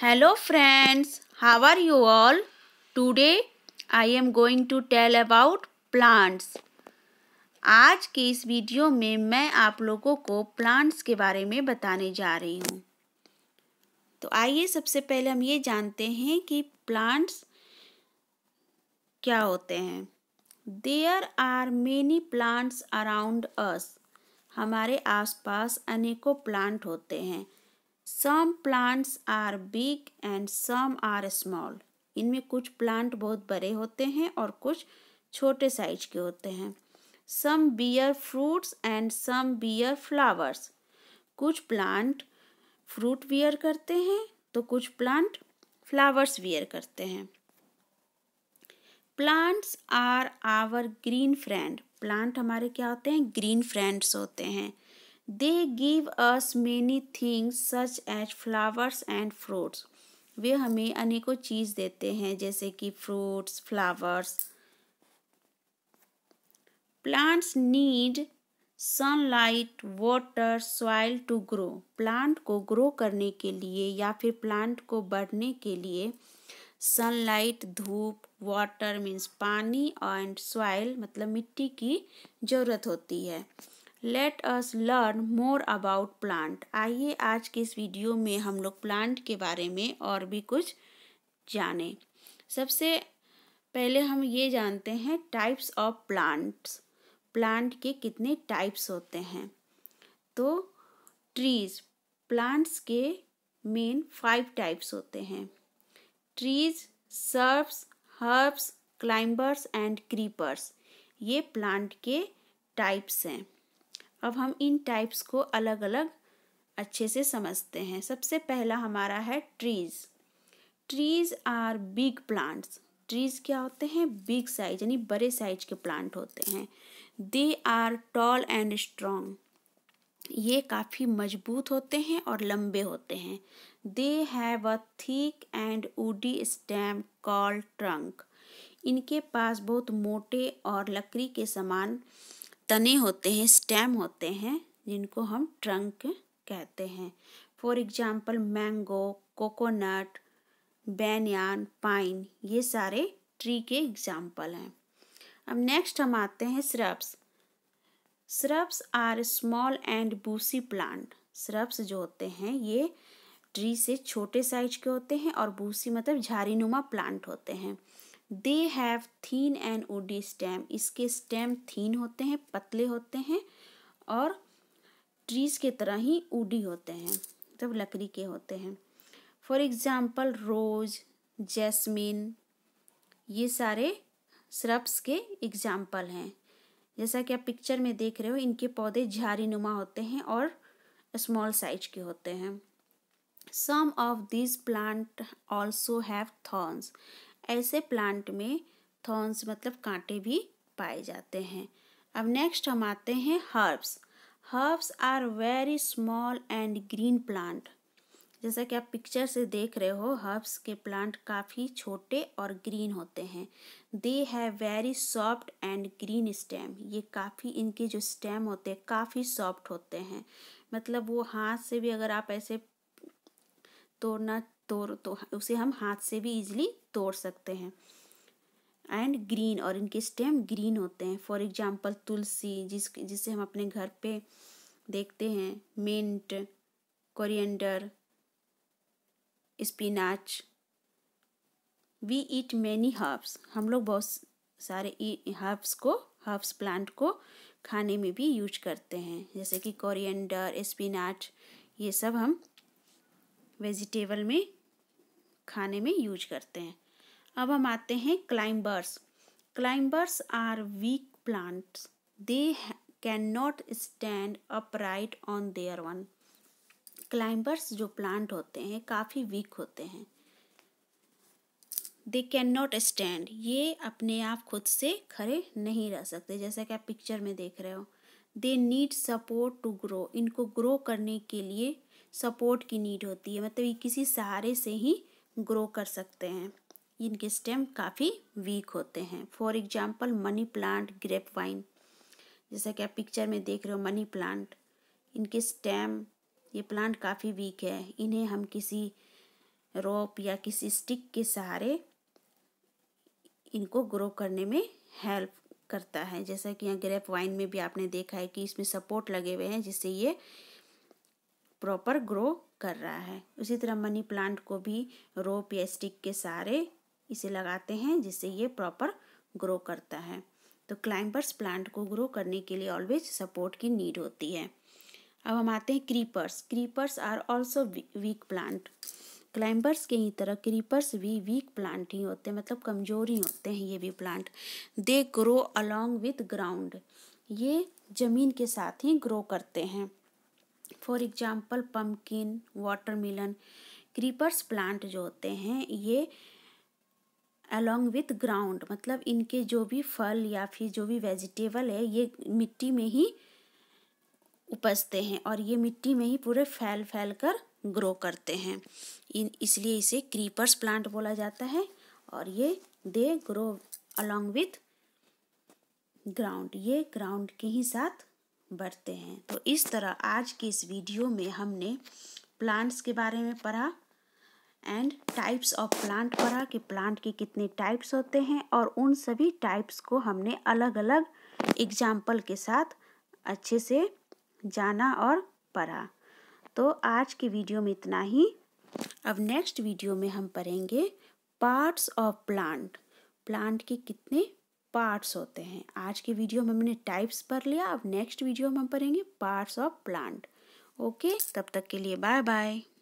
hello friends how are you all today I am going to tell about plants आज के इस video में मैं आप लोगों को प्लांट्स के बारे में बताने जा रही हूँ तो आइए सबसे पहले हम ये जानते हैं कि प्लांट्स क्या होते हैं there are many plants around us हमारे आसपास अनेकों प्लांट होते हैं some plants are big and some are small इनमें कुछ प्लांट बहुत बड़े होते हैं और कुछ छोटे साइज के होते हैं some bear fruits and some bear flowers कुछ प्लांट फ्रूट बियर करते हैं तो कुछ प्लांट फ्लावर्स बियर करते हैं plants are our green friend plant हमारे क्या होते हैं ग्रीन फ्रेंड्स होते हैं they give us many things such as flowers and fruits वे हमें अनेकों चीज़ देते हैं जैसे कि fruits flowers plants need sunlight water soil to grow plant को ग्रो करने के लिए या फिर प्लांट को बढ़ने के लिए सनलाइट धूप वाटर मीन्स पानी एंड सॉइल मतलब मिट्टी की ज़रूरत होती है let us learn more about plant आइए आज के इस वीडियो में हम लोग प्लांट के बारे में और भी कुछ जानें सबसे पहले हम ये जानते हैं टाइप्स ऑफ प्लांट्स प्लांट के कितने टाइप्स होते हैं तो ट्रीज प्लांट्स के मेन फाइव टाइप्स होते हैं trees shrubs herbs climbers and creepers ये प्लांट के टाइप्स हैं अब हम इन टाइप्स को अलग अलग अच्छे से समझते हैं सबसे पहला हमारा है trees trees are big plants trees क्या होते हैं बिग साइज यानी बड़े साइज के प्लांट होते हैं they are tall and strong ये काफ़ी मजबूत होते हैं और लंबे होते हैं they have a thick and woody stem called trunk इनके पास बहुत मोटे और लकड़ी के समान तने होते हैं स्टेम होते हैं जिनको हम ट्रंक कहते हैं for example mango coconut banyan pine ये सारे ट्री के एग्जाम्पल हैं अब नेक्स्ट हम आते हैं shrubs shrubs are small and bushy plant shrubs जो होते हैं ये ट्री से छोटे साइज के होते हैं और बूसी मतलब झारीनुमा प्लांट होते हैं they have thin and woody stem इसके स्टेम थीन होते हैं पतले होते हैं और ट्रीज के तरह ही ऊडी होते हैं जब मतलब लकड़ी के होते हैं फॉर एग्ज़ाम्पल रोज जैस्मिन ये सारे श्रब्स के एग्ज़ाम्पल हैं जैसा कि आप पिक्चर में देख रहे हो इनके पौधे झारी नुमा होते हैं और स्मॉल साइज के होते हैं some of this plant also have thorns ऐसे प्लांट में थॉर्न्स मतलब कांटे भी पाए जाते हैं अब नेक्स्ट हम आते हैं herbs herbs are very small and green plant जैसा कि आप पिक्चर से देख रहे हो हर्ब्स के प्लांट काफ़ी छोटे और ग्रीन होते हैं they have very soft and green stem ये काफ़ी इनके जो स्टेम होते हैं काफ़ी सॉफ्ट होते हैं मतलब वो हाथ से भी अगर आप ऐसे तोड़ना तोड़ तो उसे हम हाथ से भी इजीली तोड़ सकते हैं एंड ग्रीन और इनके स्टेम ग्रीन होते हैं फॉर एग्जांपल तुलसी जिस जिसे हम अपने घर पे देखते हैं mint coriander spinach we eat many herbs हम लोग बहुत सारे हर्ब्स e, को हर्ब्स प्लांट को खाने में भी यूज करते हैं जैसे कि कोरिएंडर स्पिनाच ये सब हम वेजिटेबल में खाने में यूज करते हैं अब हम आते हैं climbers climbers are weak plants they can not stand upright on their own climbers जो प्लांट होते हैं काफ़ी वीक होते हैं दे कैन नॉट स्टैंड ये अपने आप खुद से खड़े नहीं रह सकते जैसा कि आप पिक्चर में देख रहे हो they need support to grow इनको ग्रो करने के लिए सपोर्ट की नीड होती है मतलब ये किसी सहारे से ही ग्रो कर सकते हैं इनके स्टेम काफ़ी वीक होते हैं for example money plant grape vine जैसा कि आप पिक्चर में देख रहे हो मनी प्लांट इनके स्टेम ये प्लांट काफ़ी वीक है इन्हें हम किसी रोप या किसी स्टिक के सहारे इनको ग्रो करने में हेल्प करता है जैसा कि यहाँ ग्रेप वाइन में भी आपने देखा है कि इसमें सपोर्ट लगे हुए हैं जिससे ये प्रॉपर ग्रो कर रहा है उसी तरह मनी प्लांट को भी रोप या स्टिक के सारे इसे लगाते हैं जिससे ये प्रॉपर ग्रो करता है तो क्लाइंबर्स प्लांट को ग्रो करने के लिए ऑलवेज सपोर्ट की नीड होती है अब हम आते हैं creepers creepers are also weak plant climbers के ही तरह क्रीपर्स भी वीक प्लांट ही होते हैं मतलब कमज़ोर ही होते हैं ये भी plant they grow along with ground ये ज़मीन के साथ ही ग्रो करते हैं for example pumpkin melon creepers plant जो होते हैं ये अलॉन्ग विथ ग्राउंड मतलब इनके जो भी फल या फिर जो भी वेजिटेबल है ये मिट्टी में ही उपजते हैं और ये मिट्टी में ही पूरे फैल फैल कर ग्रो करते हैं इन इसलिए इसे क्रीपर्स प्लांट बोला जाता है और ये they grow along with ground ये ग्राउंड के ही साथ बढ़ते हैं तो इस तरह आज की इस वीडियो में हमने प्लांट्स के बारे में पढ़ा एंड टाइप्स ऑफ प्लांट पढ़ा कि प्लांट के कितने टाइप्स होते हैं और उन सभी टाइप्स को हमने अलग अलग एग्जाम्पल के साथ अच्छे से जाना और पढ़ा तो आज की वीडियो में इतना ही अब नेक्स्ट वीडियो में हम पढ़ेंगे पार्ट्स ऑफ प्लांट प्लांट के कितने पार्ट्स होते हैं आज के वीडियो में हमने टाइप्स पर लिया अब नेक्स्ट वीडियो में हम पढ़ेंगे पार्ट्स ऑफ प्लांट ओके तब तक के लिए बाय बाय